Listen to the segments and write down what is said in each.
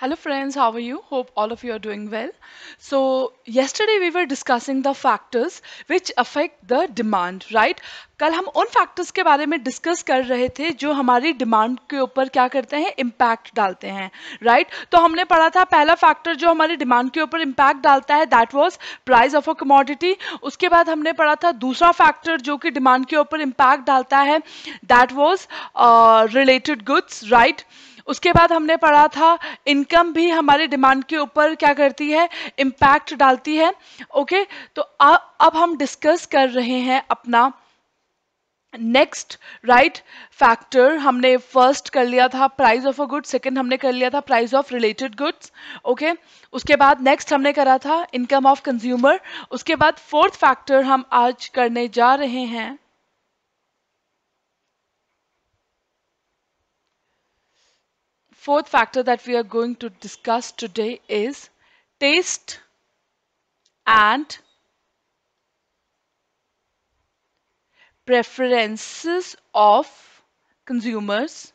Hello friends, how are you? Hope all of you are doing well. So yesterday we were discussing the factors which affect the demand, right? कल हम उन factors के बारे में discuss कर रहे थे जो हमारी डिमांड के ऊपर क्या करते हैं इम्पैक्ट डालते हैं राइट right? तो हमने पढ़ा था पहला फैक्टर जो हमारी डिमांड के ऊपर इम्पैक्ट डालता है that was price of a commodity उसके बाद हमने पढ़ा था दूसरा फैक्टर जो कि डिमांड के ऊपर इम्पैक्ट डालता है that was related goods right उसके बाद हमने पढ़ा था इनकम भी हमारे डिमांड के ऊपर क्या करती है इम्पैक्ट डालती है ओके तो अब हम डिस्कस कर रहे हैं अपना नेक्स्ट राइट फैक्टर हमने फर्स्ट कर लिया था price of a good second हमने कर लिया था price of related goods okay उसके बाद नेक्स्ट हमने करा था इनकम ऑफ कंज्यूमर उसके बाद फोर्थ फैक्टर हम आज करने जा रहे हैं Fourth factor that we are going to discuss today is taste and preferences of consumers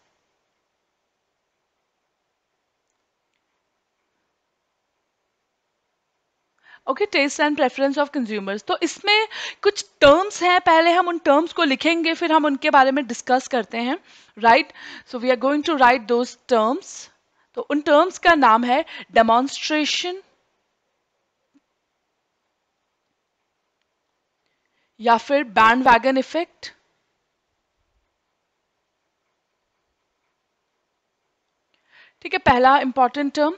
okay taste and preference of consumers तो इसमें कुछ टर्म्स हैं पहले हम उन टर्म्स को लिखेंगे फिर हम उनके बारे में डिस्कस करते हैं right so we are going to write those terms तो उन टर्म्स का नाम है डेमोन्स्ट्रेशन या फिर बैंड वैगन इफेक्ट ठीक है पहला इंपॉर्टेंट टर्म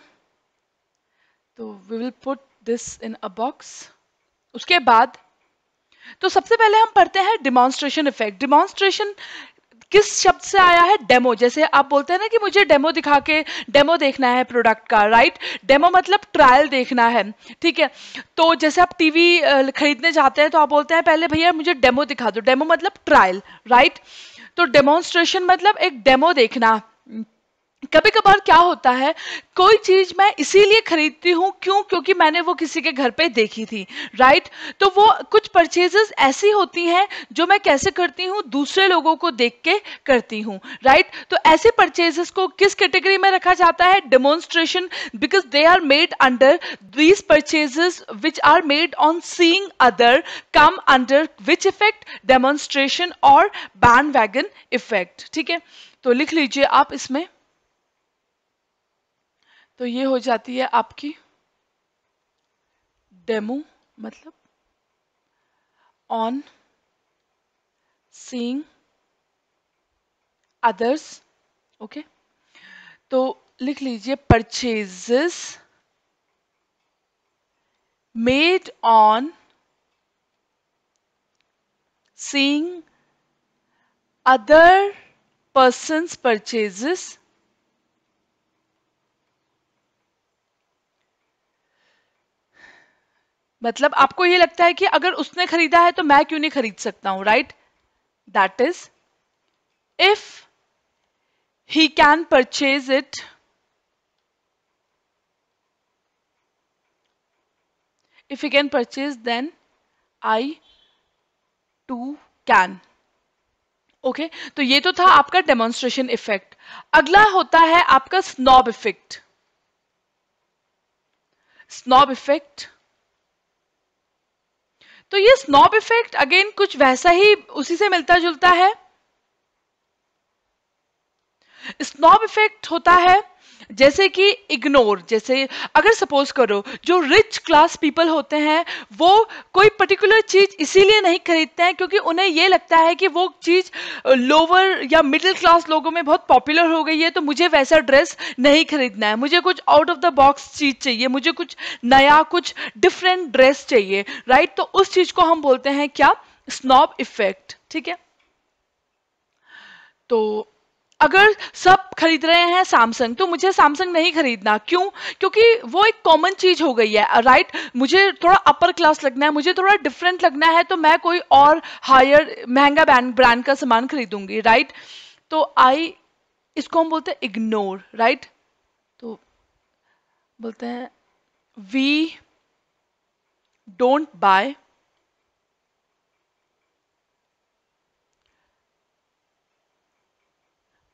तो we will put this in a box उसके बाद तो सबसे पहले हम पढ़ते हैं डिमॉन्स्ट्रेशन इफेक्ट डिमॉन्स्ट्रेशन किस शब्द से आया है डेमो जैसे आप बोलते हैं ना कि मुझे डेमो दिखा के डेमो देखना है प्रोडक्ट का राइट डेमो मतलब ट्रायल देखना है ठीक है तो जैसे आप टीवी खरीदने जाते हैं तो आप बोलते हैं पहले भैया मुझे डेमो दिखा दो डेमो मतलब ट्रायल राइट तो डेमोन्स्ट्रेशन मतलब एक डेमो देखना कभी कभार क्या होता है कोई चीज मैं इसीलिए खरीदती हूँ क्यों क्योंकि मैंने वो किसी के घर पे देखी थी राइट तो वो कुछ परचेजेस ऐसी होती हैं जो मैं कैसे करती हूँ दूसरे लोगों को देख के करती हूँ राइट तो ऐसे परचेजेस को किस कैटेगरी में रखा जाता है demonstration because they are made under these purchases which are made on seeing other come under which effect demonstration और बैन वैगन इफेक्ट ठीक है तो लिख लीजिए आप इसमें तो ये हो जाती है आपकी डेमो मतलब ऑन सीइंग अदर्स ओके तो लिख लीजिए purchases made on seeing other persons purchases मतलब आपको ये लगता है कि अगर उसने खरीदा है तो मैं क्यों नहीं खरीद सकता हूं right that is if he can purchase it if he can purchase then I too can okay okay? तो ये तो था आपका डेमोन्स्ट्रेशन इफेक्ट अगला होता है आपका स्नॉब इफेक्ट स्नॉब इफेक्ट तो ये स्नॉब इफेक्ट अगेन कुछ वैसा ही उसी से मिलता जुलता है स्नॉब इफेक्ट होता है जैसे कि इग्नोर जैसे अगर सपोज करो जो रिच क्लास पीपल होते हैं वो कोई पर्टिकुलर चीज़ इसीलिए नहीं खरीदते हैं क्योंकि उन्हें ये लगता है कि वो चीज़ लोअर या मिडिल क्लास लोगों में बहुत पॉपुलर हो गई है तो मुझे वैसा ड्रेस नहीं खरीदना है मुझे कुछ आउट ऑफ द बॉक्स चीज़ चाहिए मुझे कुछ नया कुछ डिफरेंट ड्रेस चाहिए राइट तो उस चीज़ को हम बोलते हैं क्या स्नॉब इफेक्ट ठीक है तो अगर सब खरीद रहे हैं सैमसंग तो मुझे सैमसंग नहीं खरीदना क्यों क्योंकि वो एक कॉमन चीज हो गई है राइट मुझे थोड़ा अपर क्लास लगना है मुझे थोड़ा डिफरेंट लगना है तो मैं कोई और हायर महंगा ब्रांड का सामान खरीदूंगी राइट तो आई इसको हम बोलते हैं इग्नोर राइट तो बोलते हैं we don't buy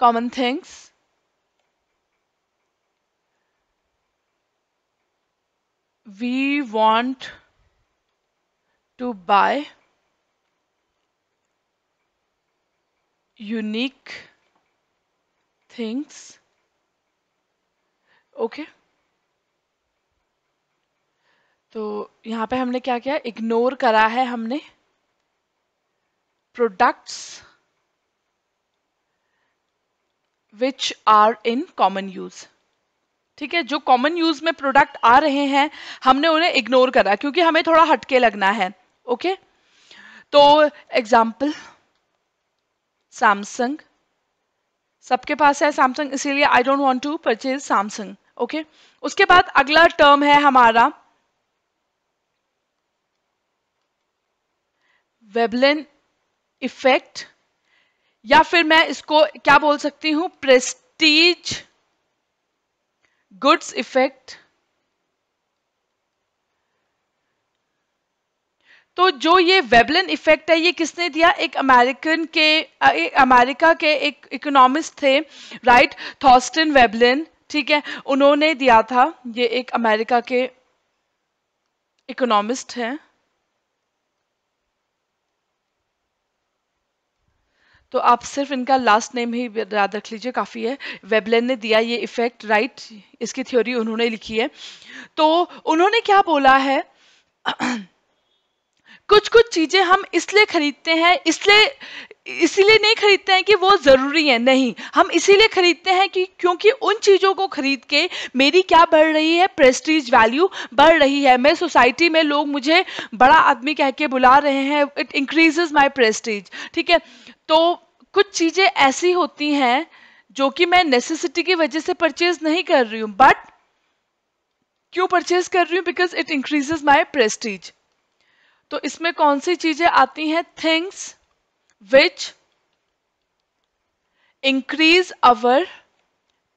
common things we want to buy unique things okay. तो यहाँ पे हमने क्या किया इग्नोर करा है हमने products which are in common use ठीक है जो कॉमन यूज में प्रोडक्ट आ रहे हैं हमने उन्हें इग्नोर करा क्योंकि हमें थोड़ा हटके लगना है ओके तो एग्जाम्पल सैमसंग सबके पास है सैमसंग इसीलिए I don't want to purchase Samsung okay उसके बाद अगला टर्म है हमारा वेबलेन इफेक्ट या फिर मैं इसको क्या बोल सकती हूं प्रेस्टीज गुड्स इफेक्ट तो जो ये वेबलन इफेक्ट है ये किसने दिया एक अमेरिकन के एक अमेरिका के एक इकोनॉमिस्ट थे राइट थॉस्टन वेबलिन ठीक है उन्होंने दिया था ये एक अमेरिका के इकोनॉमिस्ट हैं तो आप सिर्फ इनका लास्ट नेम ही याद रख लीजिए काफ़ी है वेबलेन ने दिया ये इफेक्ट राइट इसकी थ्योरी उन्होंने लिखी है तो उन्होंने क्या बोला है कुछ कुछ चीज़ें हम इसलिए खरीदते हैं इसलिए इसीलिए नहीं खरीदते हैं कि वो ज़रूरी है नहीं हम इसीलिए खरीदते हैं कि क्योंकि उन चीज़ों को खरीद के मेरी क्या बढ़ रही है प्रेस्टीज वैल्यू बढ़ रही है मैं सोसाइटी में लोग मुझे बड़ा आदमी कह के बुला रहे हैं इट इंक्रीजेज माई प्रेस्टीज ठीक है तो कुछ चीज़ें ऐसी होती हैं जो कि मैं नेसेसिटी की वजह से परचेज नहीं कर रही हूँ बट क्यों परचेज कर रही हूँ because it increases my prestige तो इसमें कौन सी चीज़ें आती हैं things which increase our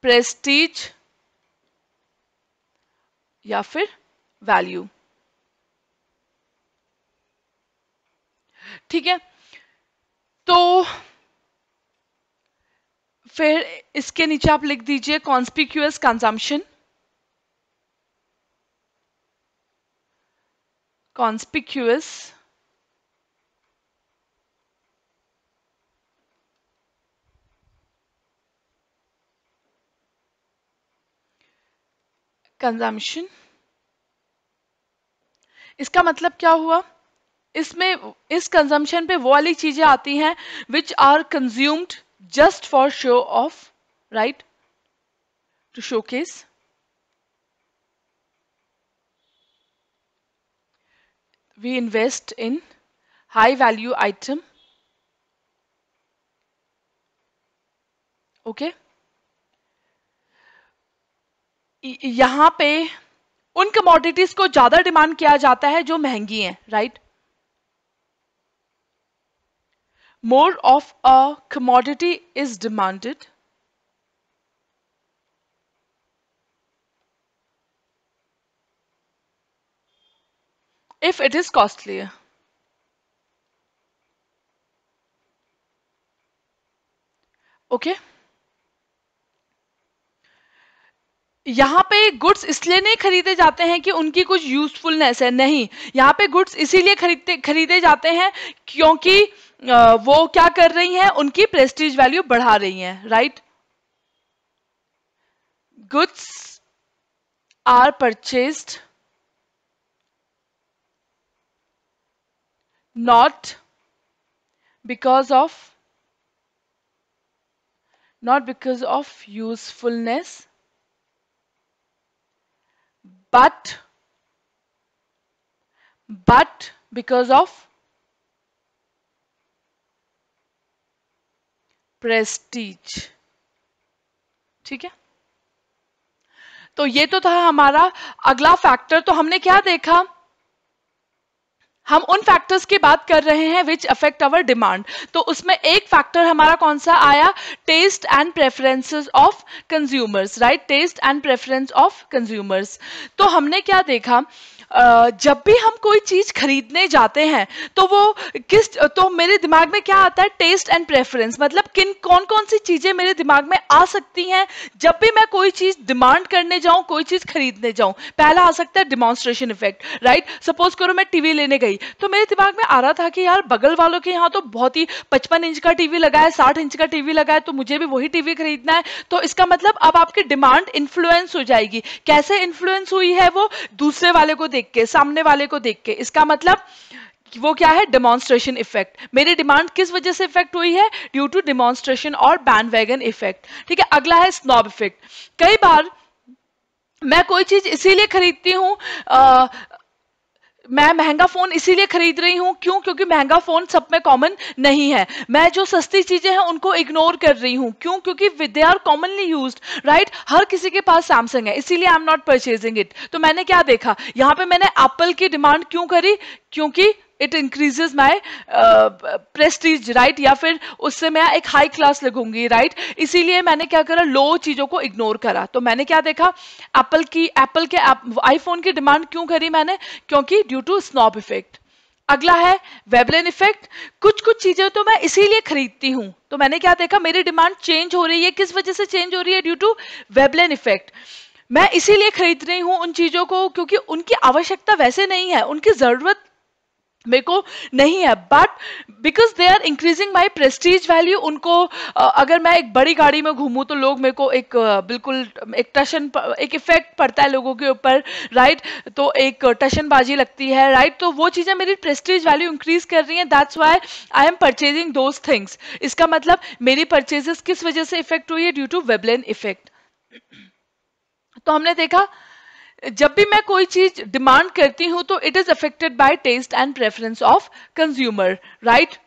prestige या फिर वैल्यू ठीक है तो फिर इसके नीचे आप लिख दीजिए कॉन्स्पिक्यूस कंजम्पशन कॉन्स्पिक्यूस कंजम्पशन इसका मतलब क्या हुआ इसमें इस कंजम्पशन पे वो वाली चीज़ें आती हैं which are consumed just for show off right to showcase we invest in high value item okay यहां पे उन कमोडिटीज को ज्यादा डिमांड किया जाता है जो महंगी हैं right more of a commodity is demanded if it is costlier. Okay. यहाँ पे गुड्स इसलिए नहीं खरीदे जाते हैं कि उनकी कुछ यूजफुलनेस है नहीं यहाँ पे गुड्स इसीलिए खरीदते खरीदे जाते हैं क्योंकि वो क्या कर रही हैं उनकी प्रेस्टीज वैल्यू बढ़ा रही हैं right goods are purchased not because of not because of usefulness but but because of prestige ठीक है तो ये तो था हमारा अगला फैक्टर तो हमने क्या देखा हम उन फैक्टर्स की बात कर रहे हैं विच अफेक्ट अवर डिमांड तो उसमें एक फैक्टर हमारा कौन सा आया taste and preferences of consumers right taste and preference of consumers तो हमने क्या देखा जब भी हम कोई चीज़ खरीदने जाते हैं तो वो किस तो मेरे दिमाग में क्या आता है टेस्ट एंड प्रेफरेंस मतलब किन कौन कौन सी चीज़ें मेरे दिमाग में आ सकती हैं जब भी मैं कोई चीज़ डिमांड करने जाऊँ कोई चीज़ खरीदने जाऊँ पहला आ सकता है डिमॉन्स्ट्रेशन इफेक्ट राइट सपोज करो मैं टीवी लेने गई तो मेरे दिमाग में आ रहा था कि यार बगल वालों के यहाँ तो बहुत ही पचपन इंच का टीवी लगा है साठ इंच का टीवी लगा है तो मुझे भी वही टीवी खरीदना है तो इसका मतलब अब आपकी डिमांड इन्फ्लुएंस हो जाएगी कैसे इन्फ्लुएंस हुई है वो दूसरे वाले को देख देख के सामने वाले को देख के इसका मतलब वो क्या है डिमॉन्स्ट्रेशन इफेक्ट मेरी डिमांड किस वजह से इफेक्ट हुई है ड्यू टू डिमॉन्स्ट्रेशन और बैंड वैगन इफेक्ट ठीक है अगला है स्नॉब इफेक्ट कई बार मैं कोई चीज़ इसीलिए खरीदती हूँ मैं महंगा फोन इसीलिए खरीद रही हूँ क्यों क्योंकि महंगा फोन सब में कॉमन नहीं है मैं जो सस्ती चीजें हैं उनको इग्नोर कर रही हूँ क्यों क्योंकि they are commonly use right हर किसी के पास सैमसंग है इसीलिए I am not purchasing it तो मैंने क्या देखा यहाँ पे मैंने एप्पल की डिमांड क्यों करी क्योंकि it increases my prestige right या फिर उससे मैं एक हाई क्लास लगूंगी राइट right? इसीलिए मैंने क्या करा लो चीज़ों को इग्नोर करा तो मैंने क्या देखा एप्पल की एप्पल के आईफोन की डिमांड क्यों करी मैंने क्योंकि ड्यू टू स्नॉप इफेक्ट अगला है वेबलेन इफेक्ट कुछ कुछ चीज़ें तो मैं इसीलिए खरीदती हूं तो मैंने क्या देखा मेरी डिमांड चेंज हो रही है किस वजह से चेंज हो रही है ड्यू टू वेबलेन इफेक्ट मैं इसीलिए खरीद रही हूं उन चीज़ों को क्योंकि उनकी आवश्यकता वैसे नहीं है उनकी ज़रूरत मेरे को नहीं है but because they are increasing my prestige value उनको अगर मैं एक बड़ी गाड़ी में घूमूँ तो लोग मेरे को एक बिल्कुल एक टशन एक इफेक्ट पड़ता है लोगों के ऊपर राइट तो एक टशनबाजी लगती है राइट तो वो चीज़ें मेरी प्रेस्टीज वैल्यू इंक्रीज कर रही हैं that's why I am purchasing those things इसका मतलब मेरी परचेजेस किस वजह से इफेक्ट हुई है ड्यू टू वेबलेन इफेक्ट तो हमने देखा जब भी मैं कोई चीज डिमांड करती हूँ तो it is affected by taste and preference of consumer right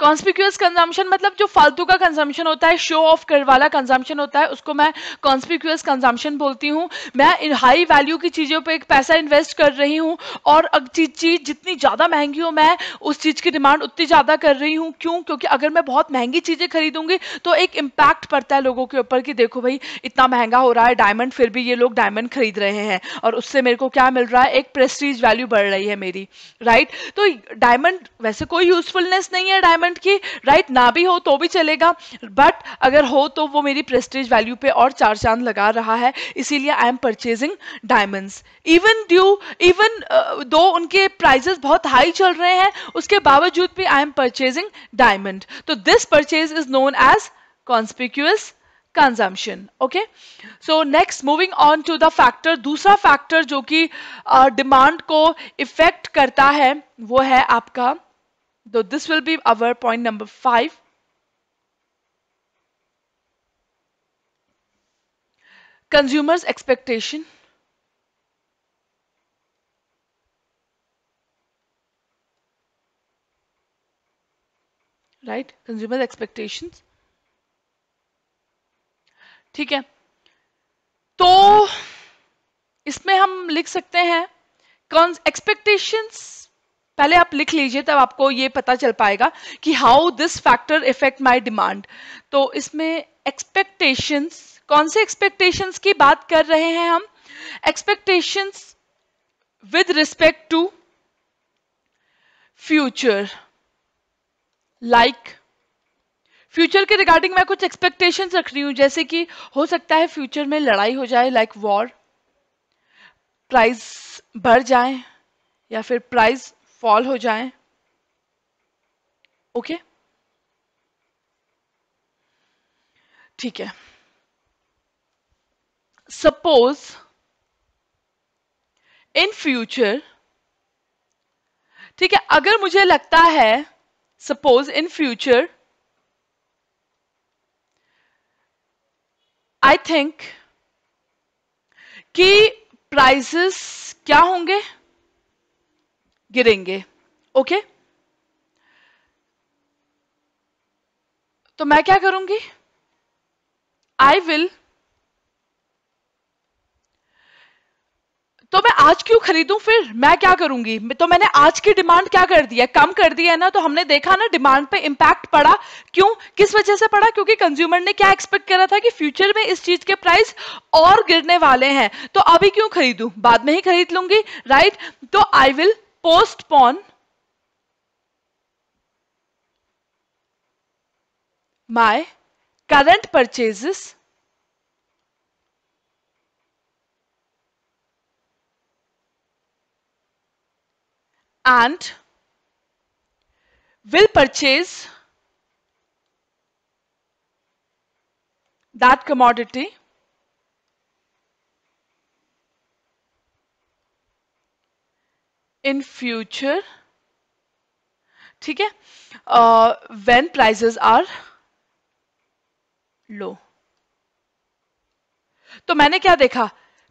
conspicuous consumption मतलब जो फालतू का कंजम्पशन होता है शो ऑफ कर वाला कंजम्पशन होता है उसको मैं कॉन्स्पिक्यूस कंजम्पशन बोलती हूँ मैं हाई वैल्यू की चीज़ों पर एक पैसा इन्वेस्ट कर रही हूँ और चीज़ जितनी ज़्यादा महंगी हो मैं उस चीज़ की डिमांड उतनी ज़्यादा कर रही हूँ क्यों क्योंकि अगर मैं बहुत महंगी चीज़ें खरीदूंगी तो एक इम्पैक्ट पड़ता है लोगों के ऊपर कि देखो भाई इतना महंगा हो रहा है डायमंड फिर भी ये लोग डायमंड खरीद रहे हैं और उससे मेरे को क्या मिल रहा है एक प्रेस्टीज वैल्यू बढ़ रही है मेरी राइट तो डायमंड वैसे कोई यूजफुलनेस नहीं है डायमंड पेमेंट की राइट ना भी हो तो भी चलेगा बट अगर हो तो वो मेरी प्रेस्टेज वैल्यू पे और चार चांद लगा रहा है इसीलिए I am purchasing diamonds even due even though उनके प्राइजेस बहुत हाई चल रहे हैं उसके बावजूद भी आई एम परचेजिंग डायमंड तो this purchase is known as conspicuous consumption okay so next moving on to the factor दूसरा फैक्टर जो कि डिमांड uh, को इफेक्ट करता है वो है आपका So this will be our point number 5. Consumers expectation. Right, consumer expectations. ठीक है तो इसमें हम लिख सकते हैं कौन एक्सपेक्टेशंस पहले आप लिख लीजिए तब आपको ये पता चल पाएगा कि how this factor effect my demand तो इसमें एक्सपेक्टेशंस कौन से एक्सपेक्टेशंस की बात कर रहे हैं हम expectations with respect to future like future के रिगार्डिंग मैं कुछ एक्सपेक्टेशंस रख रही हूं जैसे कि हो सकता है फ्यूचर में लड़ाई हो जाए लाइक वॉर प्राइस बढ़ जाए या फिर प्राइस फॉल हो जाए ओके ठीक है सपोज इन फ्यूचर ठीक है अगर मुझे लगता है suppose in future I think कि प्राइसेस क्या होंगे गिरेंगे ओके तो मैं क्या करूंगी आई विल तो मैं आज क्यों खरीदूं फिर मैं क्या करूंगी तो मैंने आज की डिमांड क्या कर दी है कम कर दी है ना तो हमने देखा ना डिमांड पे इंपैक्ट पड़ा क्यों किस वजह से पड़ा क्योंकि कंज्यूमर ने क्या एक्सपेक्ट करा था कि फ्यूचर में इस चीज के प्राइस और गिरने वाले हैं तो अभी क्यों खरीदूं बाद में ही खरीद लूंगी राइट तो I will postpone my current purchases and will purchase that commodity in future ठीक है व्हेन प्राइजेस आर लो तो मैंने क्या देखा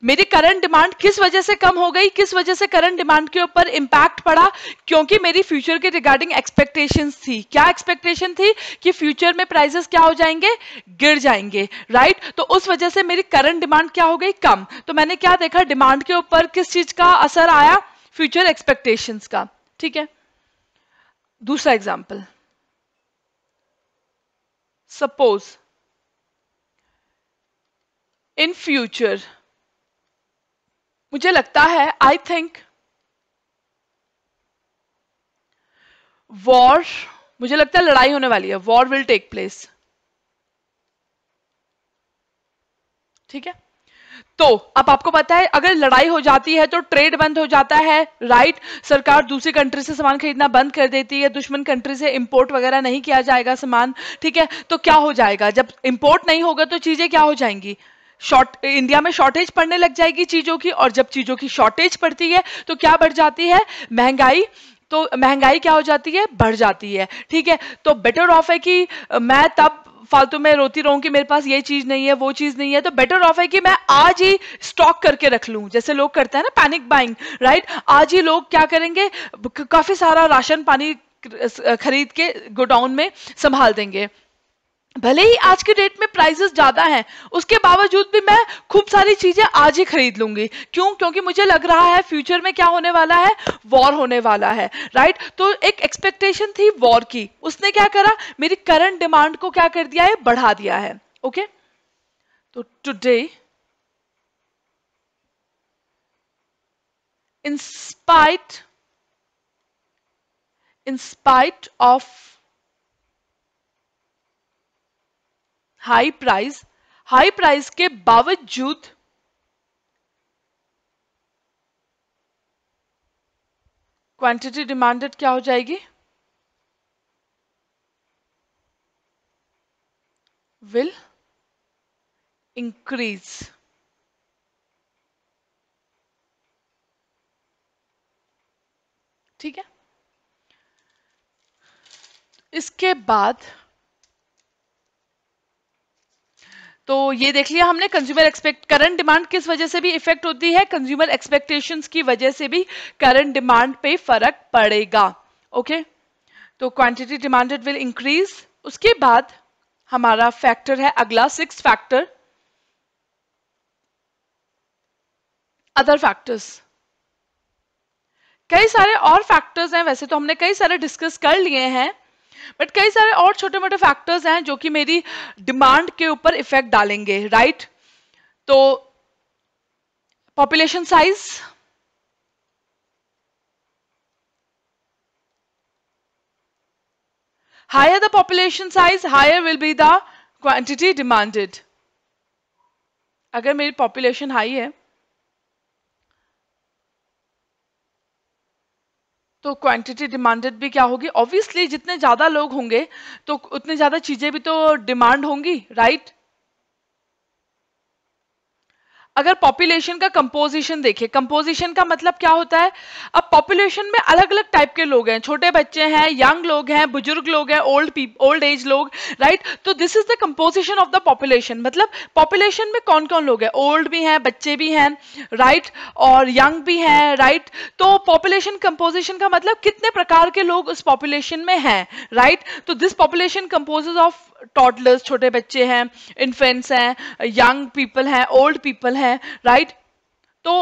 मेरी करंट डिमांड किस वजह से कम हो गई किस वजह से करंट डिमांड के ऊपर इंपैक्ट पड़ा क्योंकि मेरी फ्यूचर के रिगार्डिंग एक्सपेक्टेशन थी क्या एक्सपेक्टेशन थी कि फ्यूचर में प्राइसेस क्या हो जाएंगे गिर जाएंगे राइट right? तो उस वजह से मेरी करंट डिमांड क्या हो गई कम तो मैंने क्या देखा डिमांड के ऊपर किस चीज का असर आया फ्यूचर एक्सपेक्टेशंस का ठीक है दूसरा एग्जाम्पल सपोज इन फ्यूचर मुझे लगता है आई थिंक वॉर मुझे लगता है लड़ाई होने वाली है वॉर विल टेक प्लेस ठीक है तो अब आपको पता है अगर लड़ाई हो जाती है तो ट्रेड बंद हो जाता है राइट सरकार दूसरी कंट्री से सामान खरीदना बंद कर देती है दुश्मन कंट्री से इंपोर्ट वगैरह नहीं किया जाएगा सामान ठीक है तो क्या हो जाएगा जब इंपोर्ट नहीं होगा तो चीज़ें क्या हो जाएंगी शॉर्ट इंडिया में शॉर्टेज पड़ने लग जाएगी चीज़ों की और जब चीज़ों की शॉर्टेज पड़ती है तो क्या बढ़ जाती है महंगाई तो महंगाई क्या हो जाती है बढ़ जाती है ठीक है तो बेटर ऑफ है कि मैं तब फालतू में रोती रहूं कि मेरे पास ये चीज नहीं है वो चीज नहीं है तो बेटर ऑफ है कि मैं आज ही स्टॉक करके रख लूं जैसे लोग करते हैं ना पैनिक बाइंग राइट आज ही लोग क्या करेंगे काफी सारा राशन पानी खरीद के गोडाउन में संभाल देंगे भले ही आज के डेट में प्राइसेस ज़्यादा हैं उसके बावजूद भी मैं खूब सारी चीज़ें आज ही खरीद लूँगी क्यों क्योंकि मुझे लग रहा है फ्यूचर में क्या होने वाला है वॉर होने वाला है राइट तो एक एक्सपेक्टेशन थी वॉर की उसने क्या करा मेरी करंट डिमांड को क्या कर दिया है बढ़ा दिया है ओके तो today in spite in spite of high price high price के बावजूद क्वांटिटी डिमांडेड क्या हो जाएगी विल इंक्रीज ठीक है इसके बाद तो ये देख लिया हमने कंज्यूमर एक्सपेक्ट करंट डिमांड किस वजह से भी इफेक्ट होती है कंज्यूमर एक्सपेक्टेशंस की वजह से भी करंट डिमांड पे फर्क पड़ेगा ओके तो क्वांटिटी डिमांडेड विल इंक्रीज उसके बाद हमारा फैक्टर है अगला सिक्स फैक्टर अदर फैक्टर्स कई सारे और फैक्टर्स हैं वैसे तो हमने कई सारे डिस्कस कर लिए हैं बट कई सारे और छोटे मोटे फैक्टर्स हैं जो कि मेरी डिमांड के ऊपर इफेक्ट डालेंगे राइट तो population size higher the population size higher will be the quantity demanded अगर मेरी population high है तो क्वांटिटी डिमांडेड भी क्या होगी ऑब्वियसली जितने ज़्यादा लोग होंगे तो उतने ज़्यादा चीज़ें भी तो डिमांड होंगी राइट right? अगर पॉपुलेशन का कंपोजिशन देखिए कंपोजिशन का मतलब क्या होता है अब पॉपुलेशन में अलग अलग टाइप के लोग हैं छोटे बच्चे हैं यंग लोग हैं बुजुर्ग लोग हैं ओल्ड ओल्ड एज लोग राइट तो this is the composition of the population मतलब पॉपुलेशन में कौन कौन लोग हैं ओल्ड भी हैं बच्चे भी हैं राइट और यंग भी हैं राइट तो पॉपुलेशन कंपोजिशन का मतलब कितने प्रकार के लोग उस पॉपुलेशन में हैं राइट तो this population composes of toddlers छोटे बच्चे हैं इन्फेंट्स हैं यंग पीपल हैं ओल्ड पीपल हैं राइट तो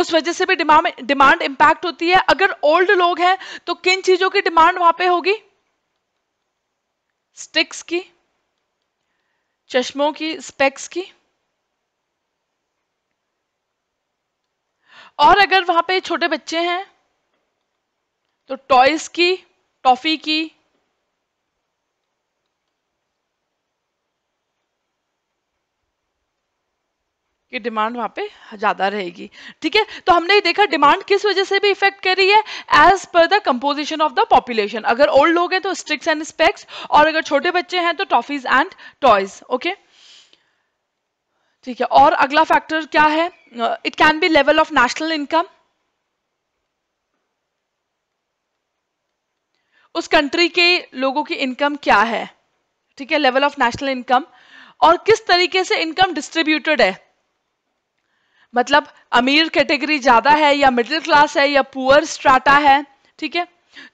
उस वजह से भी डिमांड डिमांड इंपैक्ट होती है अगर ओल्ड लोग हैं तो किन चीजों की डिमांड वहां पे होगी स्टिक्स की चश्मों की स्पेक्स की और अगर वहां पे छोटे बच्चे हैं तो टॉयज की टॉफी की कि डिमांड वहाँ पे ज़्यादा रहेगी ठीक है तो हमने देखा डिमांड किस वजह से भी इफेक्ट कर रही है एज पर the composition of the population अगर ओल्ड लोग हैं तो स्ट्रिक्स एंड स्पेक्स और अगर छोटे बच्चे हैं तो टॉफीज एंड टॉयज ओके ठीक है और अगला फैक्टर क्या है it can be level of national income उस कंट्री के लोगों की इनकम क्या है ठीक है लेवल ऑफ नेशनल इनकम और किस तरीके से इनकम डिस्ट्रीब्यूटेड है मतलब अमीर कैटेगरी ज़्यादा है या मिडिल क्लास है या पुअर स्ट्राटा है ठीक है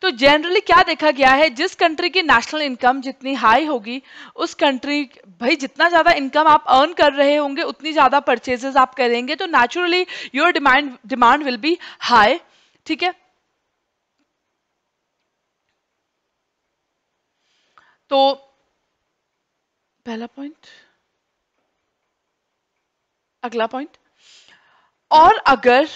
तो जनरली क्या देखा गया है जिस कंट्री की नेशनल इनकम जितनी हाई होगी उस कंट्री भाई जितना ज़्यादा इनकम आप अर्न कर रहे होंगे उतनी ज़्यादा परचेजेस आप करेंगे तो naturally your demand demand will be high ठीक है तो पहला पॉइंट अगला पॉइंट और अगर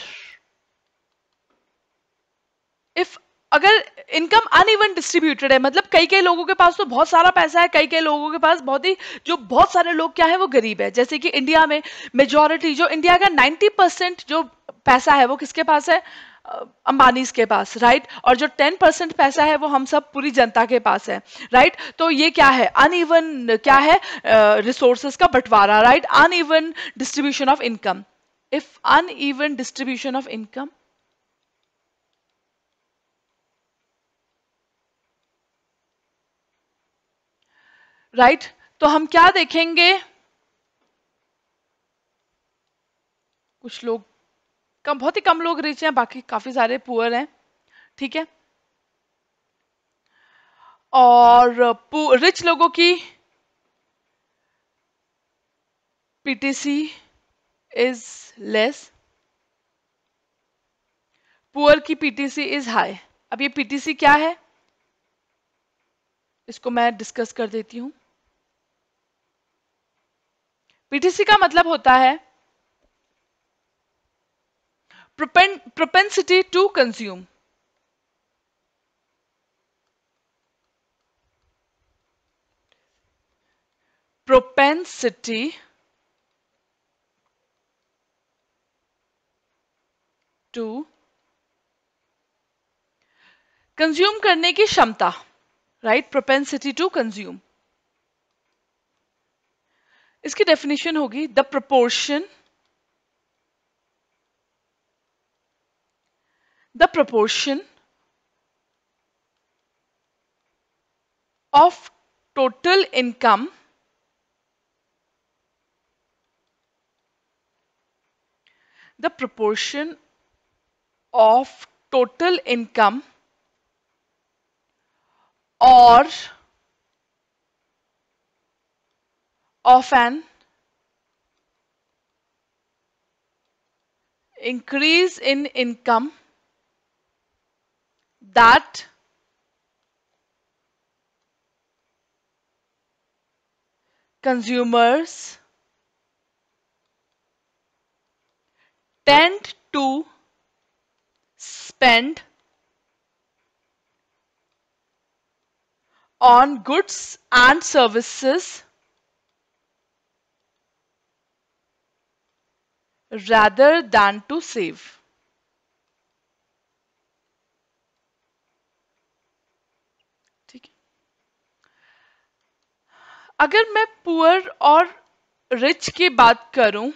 इफ अगर इनकम अनइवन डिस्ट्रीब्यूटेड है मतलब कई कई लोगों के पास तो बहुत सारा पैसा है कई कई लोगों के पास बहुत ही जो बहुत सारे लोग क्या है वो गरीब है जैसे कि इंडिया में मेजोरिटी जो इंडिया का 90 परसेंट जो पैसा है वो किसके पास है अंबानीज के पास राइट और जो 10 परसेंट पैसा है वो हम सब पूरी जनता के पास है राइट तो ये क्या है अनइवन क्या है रिसोर्सेस uh, का बंटवारा right uneven distribution of income if uneven distribution of income right right? तो हम क्या देखेंगे कुछ लोग कम बहुत ही कम लोग रिच हैं बाकी काफी सारे पुअर हैं ठीक है और रिच uh, लोगों की पीटीसी इज लेस पुअर की पीटीसी इज हाई अब ये पीटीसी क्या है इसको मैं डिस्कस कर देती हूं पीटीसी का मतलब होता है propensity to consume propensity to consume करने की क्षमता राइट प्रोपेंसिटी टू कंज्यूम इसकी डेफिनेशन होगी the proportion the proportion of total income the proportion of total income or of an increase in income that consumers tend to spend on goods and services rather than to save. ठीक अगर मैं poor और rich की बात करूं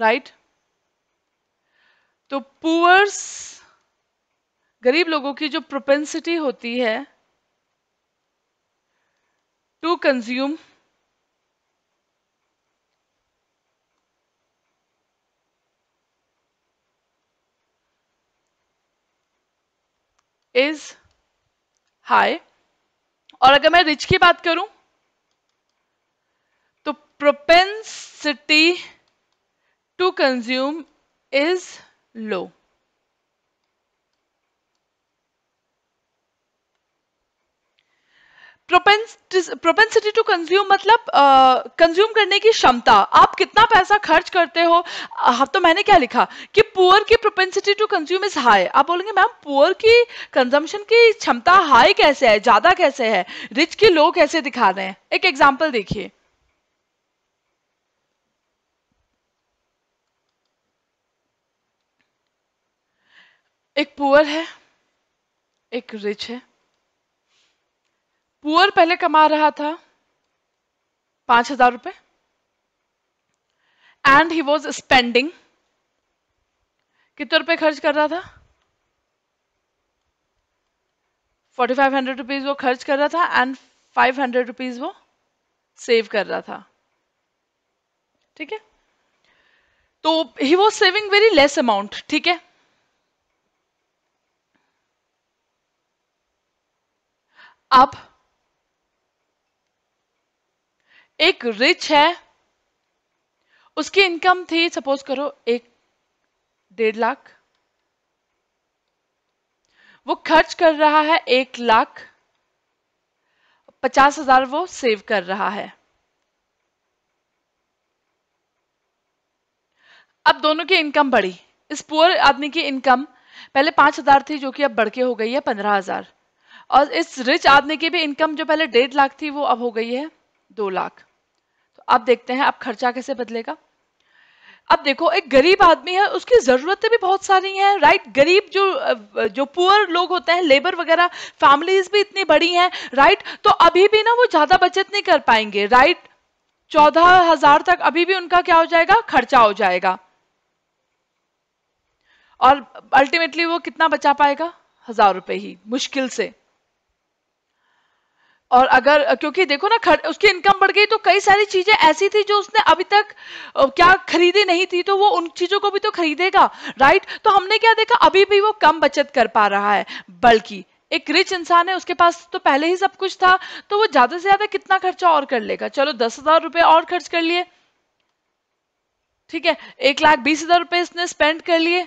right right? तो poors गरीब लोगों की जो प्रोपेंसिटी होती है टू कंज्यूम इज हाई और अगर मैं रिच की बात करूं तो propensity to consume is low propensity to consume मतलब कंज्यूम uh, करने की क्षमता आप कितना पैसा खर्च करते हो हाँ तो मैंने क्या लिखा कि पुअर की propensity to consume is high आप बोलेंगे मैम पुअर की कंजम्पशन की क्षमता हाई कैसे है ज्यादा कैसे है रिच की लो कैसे दिखा रहे हैं एक एग्जाम्पल देखिए एक पुअर है एक रिच है पुअर पहले कमा रहा था पांच हजार रुपए एंड ही वॉज स्पेंडिंग कितने रुपए खर्च कर रहा था फोर्टी फाइव हंड्रेड रुपीज वो खर्च कर रहा था एंड फाइव हंड्रेड रुपीज वो सेव कर रहा था ठीक है तो he was saving very less amount ठीक है अब एक रिच है उसकी इनकम थी सपोज करो एक डेढ़ लाख वो खर्च कर रहा है एक लाख पचास हजार वो सेव कर रहा है अब दोनों की इनकम बढ़ी इस पुअर आदमी की इनकम पहले पांच हजार थी जो कि अब बढ़ के हो गई है पंद्रह हजार और इस रिच आदमी की भी इनकम जो पहले डेढ़ लाख थी वो अब हो गई है दो लाख अब देखते हैं अब खर्चा कैसे बदलेगा अब देखो एक गरीब आदमी है उसकी ज़रूरतें भी बहुत सारी हैं राइट गरीब जो जो पुअर लोग होते हैं लेबर वगैरह फैमिलीज भी इतनी बड़ी हैं राइट तो अभी भी ना वो ज़्यादा बचत नहीं कर पाएंगे राइट चौदह हजार तक अभी भी उनका क्या हो जाएगा खर्चा हो जाएगा और अल्टीमेटली वो कितना बचा पाएगा हजार रुपए ही मुश्किल से और अगर क्योंकि देखो ना खर, उसकी इनकम बढ़ गई तो कई सारी चीजें ऐसी थी जो उसने अभी तक क्या खरीदी नहीं थी तो वो उन चीजों को भी तो खरीदेगा राइट तो हमने क्या देखा अभी भी वो कम बचत कर पा रहा है बल्कि एक रिच इंसान है उसके पास तो पहले ही सब कुछ था तो वो ज्यादा से ज्यादा कितना खर्चा और कर लेगा चलो दस हजार रुपये और खर्च कर लिए ठीक है एक लाख बीस हजार रुपये इसने स्पेंड कर लिए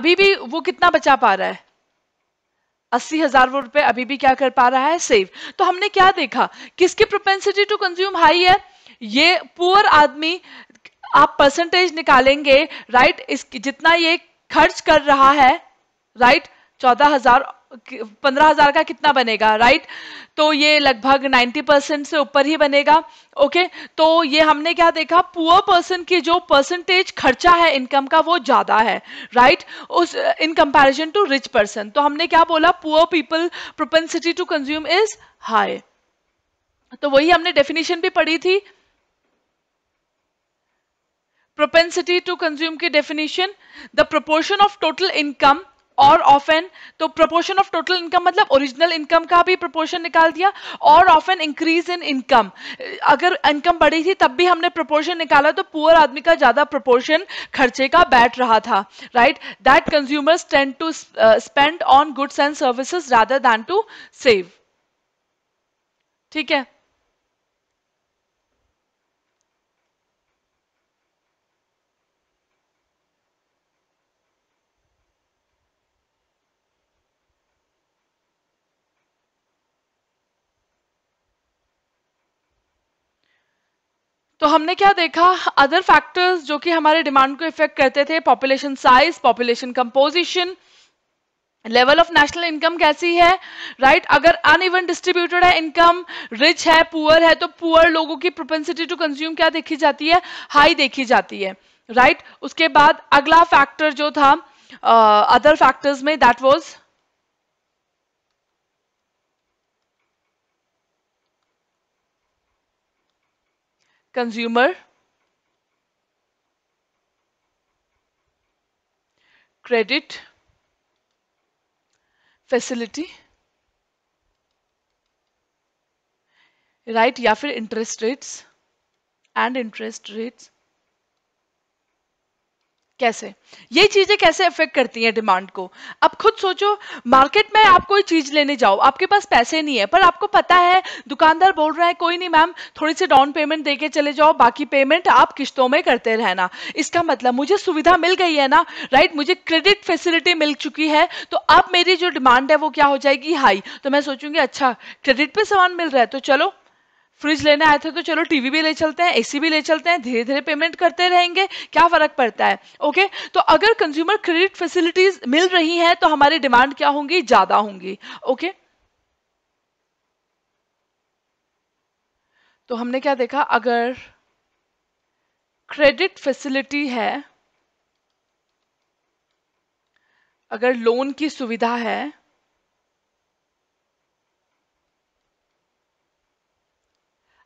अभी भी वो कितना बचा पा रहा है अस्सी हजार वो रुपए अभी भी क्या कर पा रहा है सेव तो हमने क्या देखा किसकी प्रोपेंसिटी टू कंज्यूम हाई है ये पुअर आदमी आप परसेंटेज निकालेंगे राइट इस जितना ये खर्च कर रहा है राइट चौदह हजार पंद्रह हजार का कितना बनेगा राइट तो ये लगभग नाइन्टी परसेंट से ऊपर ही बनेगा ओके तो ये हमने क्या देखा पुअर पर्सन की जो परसेंटेज खर्चा है इनकम का वो ज्यादा है राइट उस in comparison to rich person तो हमने क्या बोला poor people propensity to consume is high तो वही हमने डेफिनेशन भी पढ़ी थी प्रोपेंसिटी टू कंज्यूम की definition the proportion of total income और ऑफन तो प्रोपोर्शन ऑफ टोटल इनकम मतलब ओरिजिनल इनकम का भी प्रपोर्शन निकाल दिया और ऑफन इंक्रीज इन इनकम अगर इनकम बढ़ी थी तब भी हमने प्रपोर्शन निकाला तो पुअर आदमी का ज्यादा प्रपोर्शन खर्चे का बैठ रहा था right that consumers tend to spend on goods and services rather than to save ठीक है तो हमने क्या देखा अदर फैक्टर्स जो कि हमारे डिमांड को इफेक्ट करते थे population size population composition level of national income कैसी है राइट right? अगर अनइवन डिस्ट्रीब्यूटेड है इनकम रिच है पुअर है तो पुअर लोगों की प्रोपेंसिटी टू कंज्यूम क्या देखी जाती है हाई देखी जाती है राइट right? उसके बाद अगला फैक्टर जो था अदर uh, फैक्टर्स में that was consumer credit facility right या फिर interest rates and interest rates कैसे ये चीजें कैसे अफेक्ट करती हैं डिमांड को अब खुद सोचो मार्केट में आप कोई चीज लेने जाओ आपके पास पैसे नहीं है पर आपको पता है दुकानदार बोल रहा है कोई नहीं मैम थोड़ी सी डाउन पेमेंट देके चले जाओ बाकी पेमेंट आप किश्तों में करते रहना इसका मतलब मुझे सुविधा मिल गई है ना राइट मुझे क्रेडिट फैसिलिटी मिल चुकी है तो अब मेरी जो डिमांड है वो क्या हो जाएगी हाई तो मैं सोचूंगी अच्छा क्रेडिट पे सामान मिल रहा है तो चलो फ्रिज लेने आए थे तो चलो टीवी भी ले चलते हैं एसी भी ले चलते हैं धीरे धीरे पेमेंट करते रहेंगे क्या फ़र्क पड़ता है ओके तो अगर कंज्यूमर क्रेडिट फैसिलिटीज़ मिल रही हैं तो हमारी डिमांड क्या होंगी ज़्यादा होंगी ओके तो हमने क्या देखा अगर क्रेडिट फैसिलिटी है अगर लोन की सुविधा है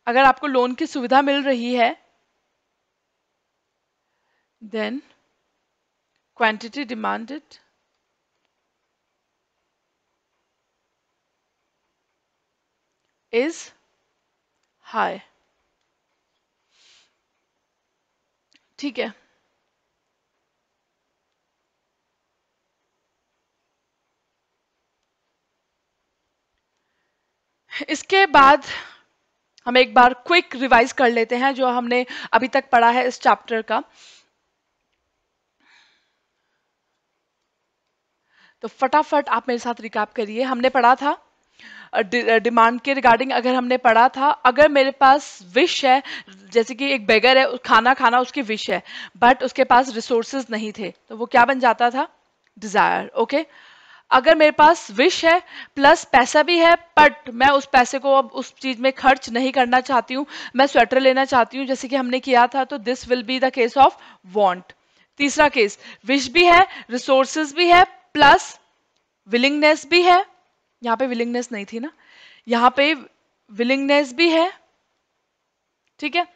अगर आपको लोन की सुविधा मिल रही है then quantity demanded is high ठीक है इसके बाद हम एक बार क्विक रिवाइज कर लेते हैं जो हमने अभी तक पढ़ा है इस चैप्टर का तो फटाफट आप मेरे साथ रिकैप करिए हमने पढ़ा था डिमांड के रिगार्डिंग अगर हमने पढ़ा था अगर मेरे पास विश है जैसे कि एक बेगर है खाना खाना उसकी विश है बट उसके पास रिसोर्सेज नहीं थे तो वो क्या बन जाता था डिज़ायर ओके okay? अगर मेरे पास विश है प्लस पैसा भी है बट मैं उस पैसे को अब उस चीज़ में खर्च नहीं करना चाहती हूँ मैं स्वेटर लेना चाहती हूँ जैसे कि हमने किया था तो this will be the case of want तीसरा केस विश भी है रिसोर्सेज भी है प्लस विलिंगनेस भी है यहाँ पे विलिंगनेस नहीं थी ना यहाँ पे विलिंगनेस भी है ठीक है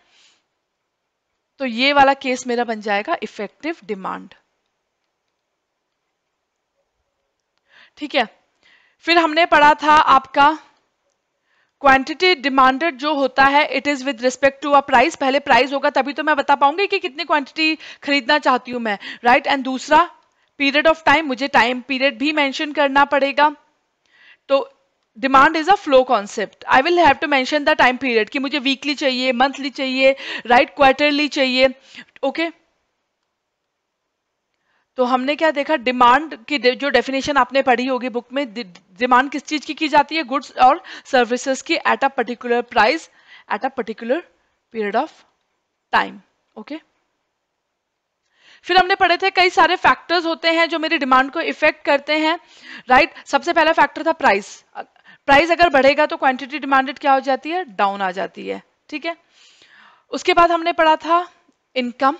तो ये वाला केस मेरा बन जाएगा इफेक्टिव डिमांड ठीक है फिर हमने पढ़ा था आपका क्वांटिटी डिमांडेड जो होता है it is with respect to a price पहले प्राइस होगा तभी तो मैं बता पाऊंगी कि कितनी क्वांटिटी खरीदना चाहती हूं मैं राइट right? एंड दूसरा पीरियड ऑफ टाइम मुझे टाइम पीरियड भी मेंशन करना पड़ेगा तो demand is a flow concept I will have to mention the time period कि मुझे वीकली चाहिए मंथली चाहिए राइट right? क्वार्टरली चाहिए ओके okay? तो हमने क्या देखा डिमांड की जो डेफिनेशन आपने पढ़ी होगी बुक में डिमांड किस चीज की की जाती है गुड्स और सर्विसेज की at a particular price at a particular period of time okay फिर हमने पढ़े थे कई सारे फैक्टर्स होते हैं जो मेरी डिमांड को इफेक्ट करते हैं राइट right? सबसे पहला फैक्टर था प्राइस प्राइस अगर बढ़ेगा तो क्वांटिटी डिमांडेड क्या हो जाती है डाउन आ जाती है ठीक है उसके बाद हमने पढ़ा था इनकम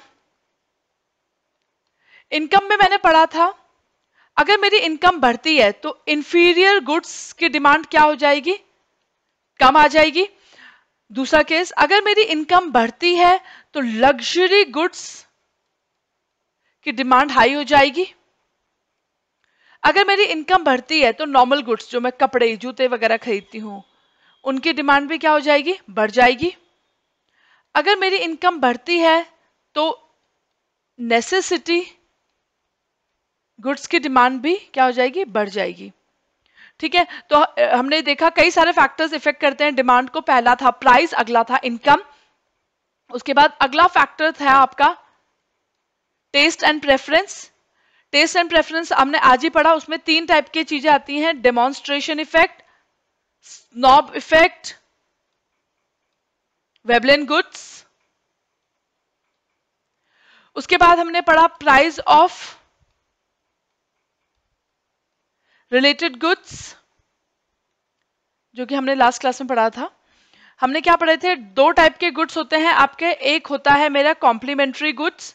इनकम में मैंने पढ़ा था अगर मेरी इनकम बढ़ती है तो इंफीरियर गुड्स की डिमांड क्या हो जाएगी कम आ जाएगी दूसरा केस अगर मेरी इनकम बढ़ती है तो लग्जरी गुड्स की डिमांड हाई हो जाएगी अगर मेरी इनकम बढ़ती है तो नॉर्मल गुड्स जो मैं कपड़े जूते वगैरह खरीदती हूँ उनकी डिमांड भी क्या हो जाएगी बढ़ जाएगी अगर मेरी इनकम बढ़ती है तो नेसेसिटी गुड्स की डिमांड भी क्या हो जाएगी बढ़ जाएगी ठीक है तो हमने देखा कई सारे फैक्टर्स इफेक्ट करते हैं डिमांड को पहला था प्राइस अगला था इनकम उसके बाद अगला फैक्टर था आपका taste and preference taste and preference हमने आज ही पढ़ा उसमें तीन टाइप की चीजें आती हैं demonstration effect snob effect Veblen goods उसके बाद हमने पढ़ा प्राइस ऑफ रिलेटेड गुड्स जो कि हमने लास्ट क्लास में पढ़ा था हमने क्या पढ़े थे दो टाइप के गुड्स होते हैं आपके एक होता है मेरा कॉम्प्लीमेंट्री गुड्स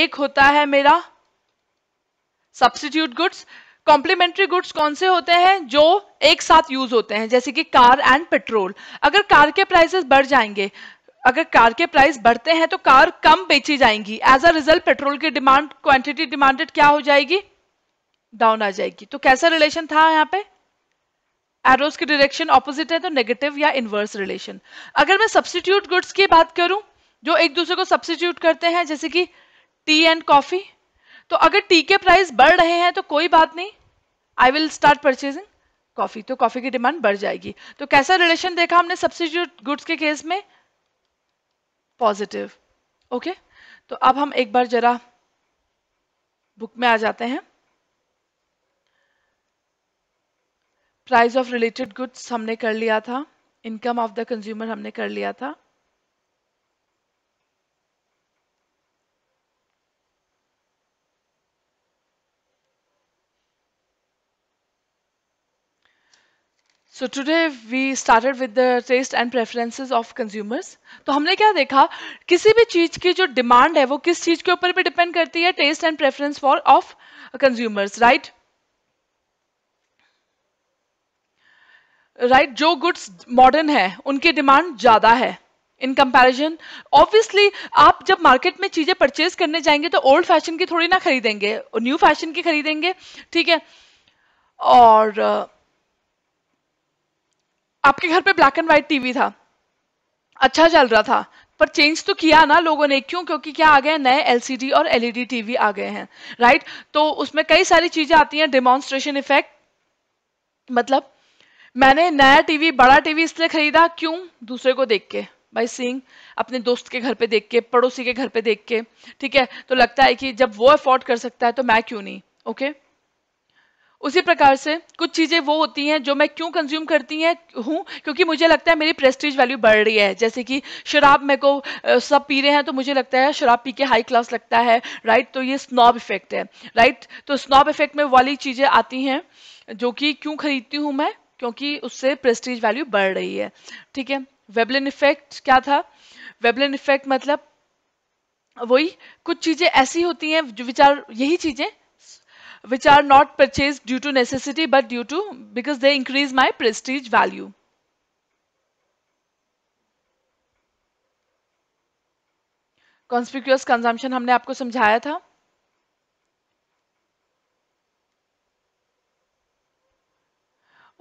एक होता है मेरा सब्सिट्यूट गुड्स कॉम्प्लीमेंट्री गुड्स कौन से होते हैं जो एक साथ यूज होते हैं जैसे कि कार एंड पेट्रोल अगर कार के प्राइसेस बढ़ जाएंगे अगर कार के प्राइस बढ़ते हैं तो कार कम बेची जाएंगी एज अ रिजल्ट पेट्रोल की डिमांड क्वांटिटी डिमांडेड क्या हो जाएगी डाउन आ जाएगी तो कैसा रिलेशन था यहाँ पे एरोज की डायरेक्शन ऑपोजिट है तो नेगेटिव या इनवर्स रिलेशन अगर मैं सब्सिट्यूट गुड्स की बात करूं जो एक दूसरे को सब्सिट्यूट करते हैं जैसे कि टी एंड कॉफी तो अगर टी के प्राइस बढ़ रहे हैं तो कोई बात नहीं I will start purchasing coffee तो कॉफी की डिमांड बढ़ जाएगी तो कैसा रिलेशन देखा हमने सब्सिट्यूट गुड्स के केस में पॉजिटिव ओके okay? तो अब हम एक बार जरा बुक में आ जाते हैं प्राइस ऑफ रिलेटेड गुड्स हमने कर लिया था इनकम ऑफ द कंज्यूमर हमने कर लिया था so today we started with the taste and preferences of consumers तो हमने क्या देखा किसी भी चीज़ की जो डिमांड है वो किस चीज़ के ऊपर भी डिपेंड करती है taste and preference for of consumers right right right? जो गुड्स मॉडर्न है उनकी डिमांड ज़्यादा है इन कंपैरिजन ऑब्वियसली आप जब मार्केट में चीज़ें परचेज करने जाएंगे तो ओल्ड फैशन की थोड़ी ना खरीदेंगे न्यू फैशन की खरीदेंगे ठीक है और आपके घर पे ब्लैक एंड व्हाइट टीवी था अच्छा चल रहा था पर चेंज तो किया ना लोगों ने क्यों क्योंकि क्या आ गए नए एलसीडी और एलईडी टीवी e आ गए हैं राइट तो उसमें कई सारी चीज़ें आती हैं डेमोन्स्ट्रेशन इफेक्ट मतलब मैंने नया टीवी बड़ा टीवी इसलिए खरीदा क्यों दूसरे को देख के बाई सींग अपने दोस्त के घर पे देख के पड़ोसी के घर पे देख के ठीक है तो लगता है कि जब वो अफोर्ड कर सकता है तो मैं क्यों नहीं ओके उसी प्रकार से कुछ चीज़ें वो होती हैं जो मैं क्यों कंज्यूम करती हैं हूँ क्योंकि मुझे लगता है मेरी प्रेस्टीज वैल्यू बढ़ रही है जैसे कि शराब मेरे को सब पी रहे हैं तो मुझे लगता है शराब पी के हाई क्लास लगता है राइट तो ये स्नॉब इफेक्ट है राइट तो स्नॉब इफेक्ट में वाली चीज़ें आती हैं जो कि क्यों खरीदती हूँ मैं क्योंकि उससे प्रेस्टीज वैल्यू बढ़ रही है ठीक है वेबलिन इफेक्ट क्या था वेबलिन इफेक्ट मतलब वही कुछ चीज़ें ऐसी होती हैं जो विचार यही चीज़ें which are not purchase due to necessity but due to because they increase my prestige value conspicuous consumption हमने आपको समझाया था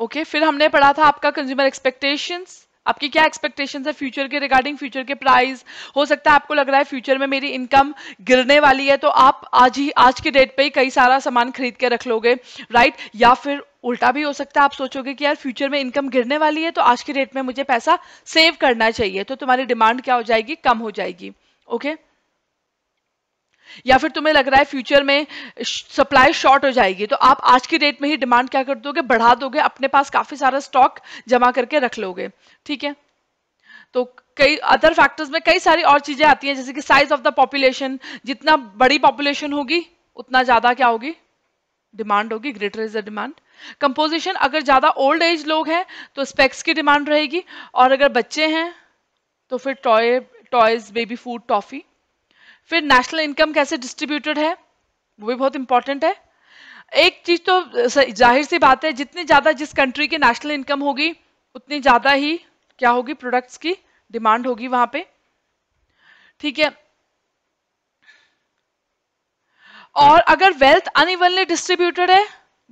ओके okay, फिर हमने पढ़ा था आपका कंज्यूमर एक्सपेक्टेशंस आपकी क्या एक्सपेक्टेशंस है फ्यूचर के रिगार्डिंग फ्यूचर के प्राइस हो सकता है आपको लग रहा है फ्यूचर में मेरी इनकम गिरने वाली है तो आप आज ही आज के डेट पे ही कई सारा सामान खरीद के रख लोगे राइट या फिर उल्टा भी हो सकता है आप सोचोगे कि यार फ्यूचर में इनकम गिरने वाली है तो आज के डेट में मुझे पैसा सेव करना चाहिए तो तुम्हारी डिमांड क्या हो जाएगी कम हो जाएगी ओके okay? या फिर तुम्हें लग रहा है फ्यूचर में सप्लाई शॉर्ट हो जाएगी तो आप आज की डेट में ही डिमांड क्या कर दोगे बढ़ा दोगे अपने पास काफ़ी सारा स्टॉक जमा करके रख लोगे ठीक है तो कई अदर फैक्टर्स में कई सारी और चीज़ें आती हैं जैसे कि साइज ऑफ द पॉपुलेशन जितना बड़ी पॉपुलेशन होगी उतना ज़्यादा क्या होगी डिमांड होगी greater is the demand composition अगर ज़्यादा ओल्ड एज लोग हैं तो स्पेक्स की डिमांड रहेगी और अगर बच्चे हैं तो फिर toy toys baby food toffee फिर नेशनल इनकम कैसे डिस्ट्रीब्यूटेड है वो भी बहुत इंपॉर्टेंट है एक चीज तो जाहिर सी बात है जितनी ज़्यादा जिस कंट्री की नेशनल इनकम होगी उतनी ज़्यादा ही क्या होगी प्रोडक्ट्स की डिमांड होगी वहां पे ठीक है और अगर वेल्थ अनइवनली डिस्ट्रीब्यूटेड है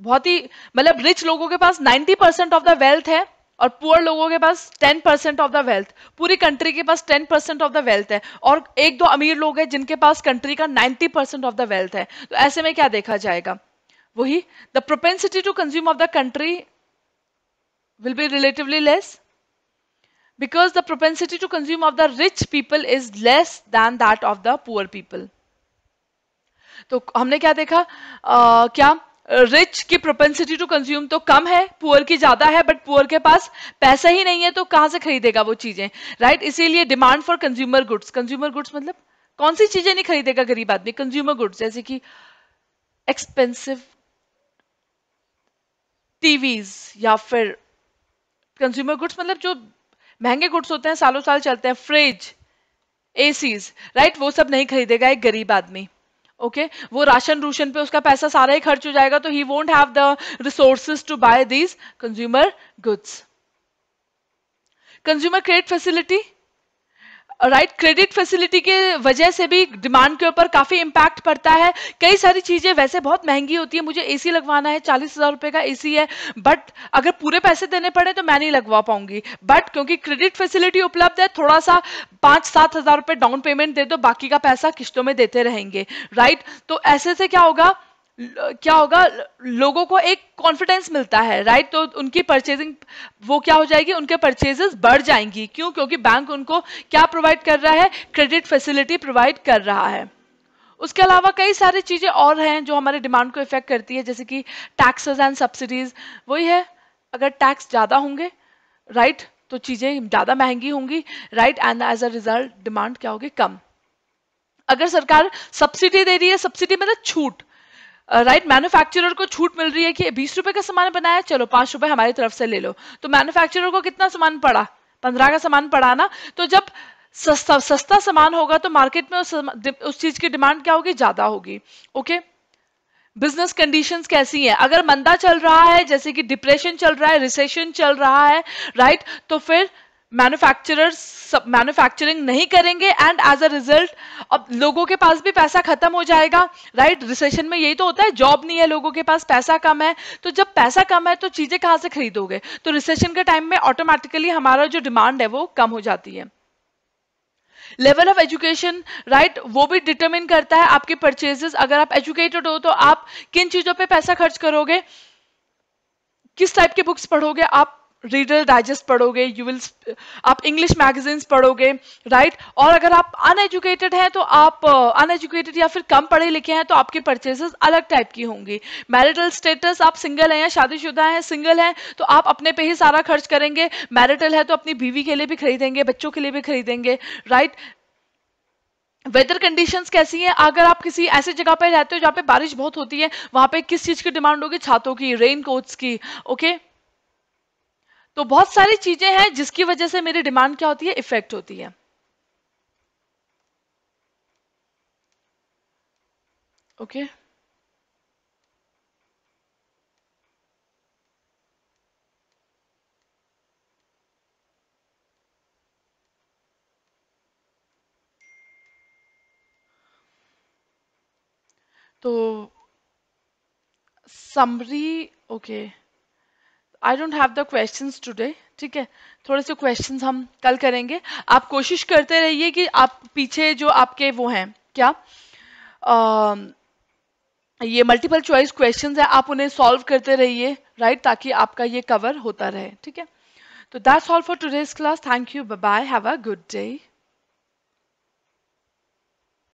बहुत ही मतलब रिच लोगों के पास 90 परसेंट ऑफ द वेल्थ है और पुअर लोगों के पास ten percent of the wealth पूरी कंट्री के पास ten percent of the wealth है और एक दो अमीर लोग हैं जिनके पास कंट्री का ninety percent of the wealth है तो ऐसे में क्या देखा जाएगा वही the propensity to consume of the country will be relatively less because the propensity to consume of the rich people is less than that of the poor people तो हमने क्या देखा uh, क्या रिच की प्रोपेंसिटी टू कंज्यूम तो कम है poor की ज़्यादा है बट पुअर के पास पैसा ही नहीं है तो कहां से खरीदेगा वो चीज़ें राइट right? इसीलिए demand for consumer goods consumer goods मतलब कौन सी चीज़ें नहीं खरीदेगा गरीब आदमी कंज्यूमर गुड्स जैसे कि एक्सपेंसिव टीवीज या फिर कंज्यूमर गुड्स मतलब जो महंगे गुड्स होते हैं सालों साल चलते हैं फ्रिज एसीज राइट वो सब नहीं खरीदेगा एक गरीब आदमी ओके okay? वो राशन रूशन पे उसका पैसा सारा ही खर्च हो जाएगा तो he won't have the resources to buy these consumer goods consumer credit facility right credit facility के वजह से भी डिमांड के ऊपर काफ़ी इम्पैक्ट पड़ता है कई सारी चीज़ें वैसे बहुत महंगी होती है मुझे एसी लगवाना है चालीस हज़ार रुपये का एसी है बट अगर पूरे पैसे देने पड़े तो मैं नहीं लगवा पाऊंगी बट क्योंकि क्रेडिट फैसिलिटी उपलब्ध है थोड़ा सा पाँच सात हज़ार रुपये डाउन पेमेंट दे दो बाकी का पैसा किस्तों में देते रहेंगे राइट तो ऐसे से क्या होगा क्या होगा लोगों को एक कॉन्फिडेंस मिलता है राइट तो उनकी परचेजिंग वो क्या हो जाएगी उनके परचेजेस बढ़ जाएंगी क्यों क्योंकि बैंक उनको क्या प्रोवाइड कर रहा है क्रेडिट फैसिलिटी प्रोवाइड कर रहा है उसके अलावा कई सारी चीज़ें और हैं जो हमारे डिमांड को इफेक्ट करती है जैसे कि टैक्सेस एंड सब्सिडीज़ वही है अगर टैक्स ज़्यादा होंगे राइट तो चीज़ें ज़्यादा महंगी होंगी right and as a result demand क्या होगी कम अगर सरकार सब्सिडी दे रही है सब्सिडी मतलब छूट राइट मैन्युफैक्चरर को छूट मिल रही है कि बीस रुपए का सामान बनाया चलो पांच रुपए हमारी तरफ से ले लो तो मैन्युफैक्चरर को कितना सामान पड़ा पंद्रह का सामान पड़ा ना तो जब सस्ता सस्ता सामान होगा तो मार्केट में उस, चीज की डिमांड क्या होगी ज्यादा होगी ओके बिजनेस कंडीशंस कैसी हैं अगर मंदा चल रहा है जैसे कि डिप्रेशन चल रहा है रिसेशन चल रहा है राइट तो फिर मैन्युफैक्चरर्स मैन्युफैक्चरिंग नहीं करेंगे एंड एज अ रिजल्ट अब लोगों के पास भी पैसा खत्म हो जाएगा राइट right? रिसेशन में यही तो होता है जॉब नहीं है लोगों के पास पैसा कम है तो जब पैसा कम है तो चीज़ें कहाँ से खरीदोगे तो रिसेशन के टाइम में ऑटोमेटिकली हमारा जो डिमांड है वो कम हो जाती है लेवल ऑफ एजुकेशन राइट वो भी डिटर्मिन करता है आपके परचेजेस अगर आप एजुकेटेड हो तो आप किन चीज़ों पे पैसा खर्च करोगे किस टाइप के बुक्स पढ़ोगे आप रीडर डाइजेस्ट पढ़ोगे यू विल आप इंग्लिश मैगजीन्स पढ़ोगे राइट right? और अगर आप अनएजुकेटेड हैं तो आप अनएजुकेटेड uh, या फिर कम पढ़े लिखे हैं तो आपके परचेजेस अलग टाइप की होंगी मैरिटल स्टेटस आप सिंगल हैं या शादीशुदा हैं सिंगल हैं तो आप अपने पे ही सारा खर्च करेंगे मैरिटल है तो अपनी बीवी के लिए भी खरीदेंगे बच्चों के लिए भी खरीदेंगे राइट right? वेदर कंडीशंस कैसी हैं अगर आप किसी ऐसी जगह पर रहते हो जहाँ पे बारिश बहुत होती है वहाँ पे किस चीज़ की डिमांड होगी छातों की रेन कोट्स की ओके okay? तो बहुत सारी चीजें हैं जिसकी वजह से मेरी डिमांड क्या होती है इफेक्ट होती है ओके okay. तो summary okay okay. I don't have the question today ठीक है थोड़े से क्वेश्चन हम कल करेंगे आप कोशिश करते रहिए कि आप पीछे जो आपके वो हैं क्या आ, ये मल्टीपल चॉइस क्वेश्चन है आप उन्हें सॉल्व करते रहिए राइट ताकि आपका ये कवर होता रहे ठीक है तो that's all for today's class thank you bye have a good day